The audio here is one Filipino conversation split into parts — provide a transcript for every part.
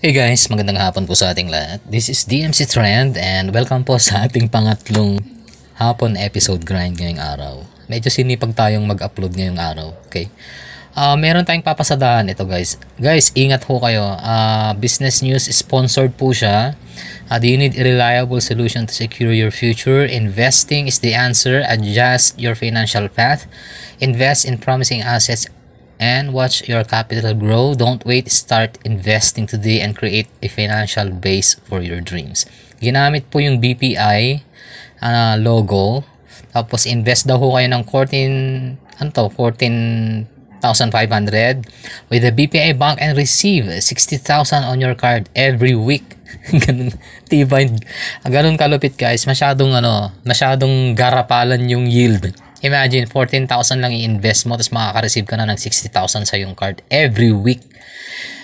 Hey guys, magandang hapon po sa ating lahat. This is DMC Trend and welcome po sa ating pangatlong hapon episode grind ngayong araw. Medyo sinipag tayong mag-upload ngayong araw, okay? Uh, meron tayong papasadaan ito guys. Guys, ingat ho kayo. Uh, business news sponsored po siya. Uh, do you need a reliable solution to secure your future? Investing is the answer. Adjust your financial path. Invest in promising assets and watch your capital grow. Don't wait, start investing today and create a financial base for your dreams. Ginamit po yung BPI uh, ah, logo. Tapos invest daw ho kayo ng 14 ano to, 14 with the BPI bank and receive 60,000 on your card every week. ganun, tibay. Ganun kalupit guys. Masyadong ano, masyadong garapalan yung yield. Imagine, 14,000 lang i-invest mo, tapos makaka-receive ka na ng 60,000 sa yung card every week.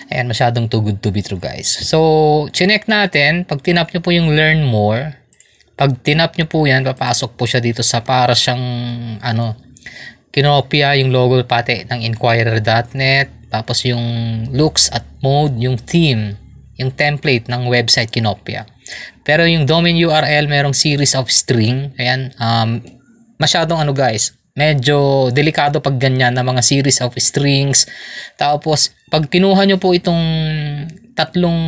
Ayan, masyadong too good to be true, guys. So, chinek natin. Pag tinap nyo po yung learn more, pag tinap nyo po yan, papasok po siya dito sa para siyang, ano, kinopia yung logo pati ng inquirer.net, tapos yung looks at mode, yung theme, yung template ng website kinopia. Pero yung domain URL, merong series of string. Ayan, um, masyadong ano guys, medyo delikado pag ganyan na mga series of strings. Tapos, pag kinuha nyo po itong tatlong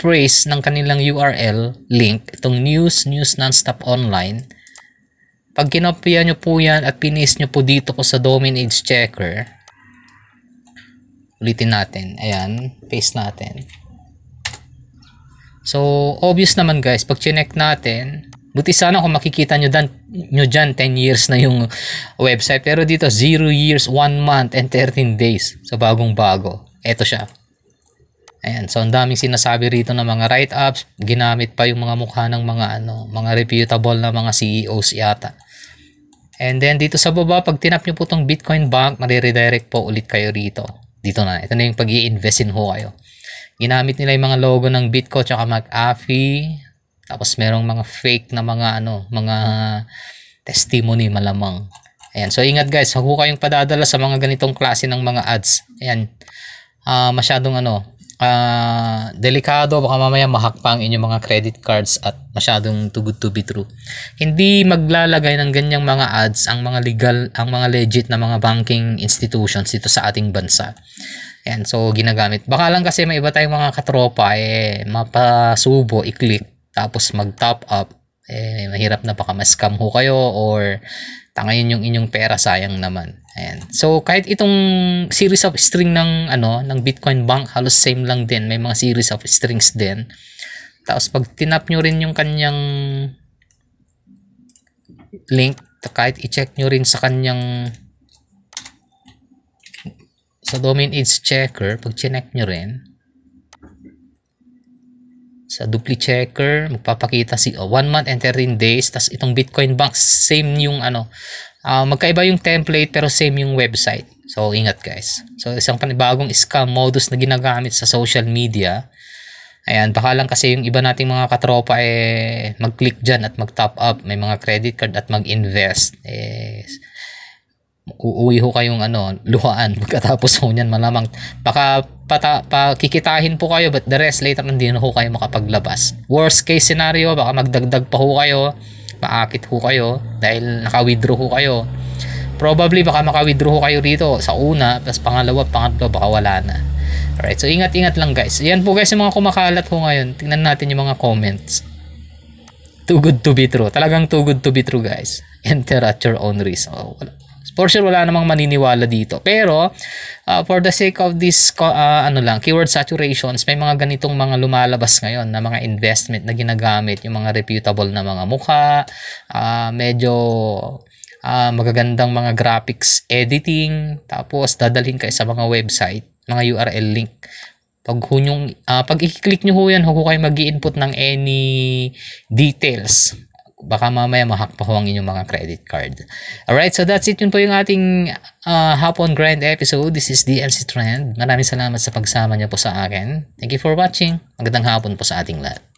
phrase ng kanilang URL link, itong news, news nonstop online, pag kinopya nyo po yan at pinis nyo po dito po sa domain age checker, ulitin natin. Ayan, paste natin. So, obvious naman guys, pag chinek natin, buti sana kung makikita nyo dan, nyo dyan, 10 years na yung website. Pero dito, 0 years, 1 month, and 13 days. sa bagong-bago. Ito siya. Ayan, so ang daming sinasabi rito ng mga write-ups, ginamit pa yung mga mukha ng mga ano, mga reputable na mga CEOs yata. And then dito sa baba, pag tinap nyo po tong Bitcoin Bank, mariredirect po ulit kayo rito. Dito na, ito na yung pag i-investin ho kayo. Ginamit nila yung mga logo ng Bitco tsaka McAfee, tapos merong mga fake na mga ano, mga testimony malamang. Ayan. So ingat guys, huwag kayong padadala sa mga ganitong klase ng mga ads. Ayan. Uh, masyadong ano, uh, delikado baka mamaya mahak pa ang inyong mga credit cards at masyadong too good to be true. Hindi maglalagay ng ganyang mga ads ang mga legal, ang mga legit na mga banking institutions dito sa ating bansa. Ayan. so ginagamit. Baka lang kasi may iba tayong mga katropa eh mapasubo i-click tapos mag-top up, eh, mahirap na baka ma-scam ho kayo or tangayin yung inyong pera, sayang naman. Ayan. So, kahit itong series of string ng, ano, ng Bitcoin Bank, halos same lang din. May mga series of strings din. Tapos, pag tinap nyo rin yung kanyang link, kahit i-check nyo rin sa kanyang sa domain age checker, pag check nyo rin, sa dupli checker, magpapakita si oh, 1 month and 13 days. tas itong Bitcoin Bank, same yung ano, uh, magkaiba yung template pero same yung website. So, ingat guys. So, isang panibagong scam modus na ginagamit sa social media. Ayan, baka lang kasi yung iba nating mga katropa eh mag-click dyan at mag-top up, may mga credit card at mag-invest. Eh, uuwi ho kayong ano, luhaan pagkatapos ho niyan malamang baka pata, pakikitahin po kayo but the rest later hindi na ho kayo makapaglabas worst case scenario baka magdagdag pa ho kayo maakit ho kayo dahil naka-withdraw ho kayo probably baka maka-withdraw ho kayo rito sa una tapos pangalawa pangatlo baka wala na alright so ingat ingat lang guys yan po guys yung mga kumakalat ho ngayon tingnan natin yung mga comments too good to be true talagang too good to be true guys enter at your own risk oh, wala, For sure, wala namang maniniwala dito. Pero, uh, for the sake of this, uh, ano lang, keyword saturations, may mga ganitong mga lumalabas ngayon na mga investment na ginagamit, yung mga reputable na mga mukha, uh, medyo uh, magagandang mga graphics editing, tapos dadalhin kayo sa mga website, mga URL link. Pag, hunyong, uh, pag i-click nyo ho yan, huwag kayo mag input ng any details baka mamaya mahak pa ho ang inyong mga credit card. Alright, so that's it. Yun po yung ating uh, ah, Hapon Grind episode. This is DLC Trend. Maraming salamat sa pagsama niyo po sa akin. Thank you for watching. Magandang hapon po sa ating lahat.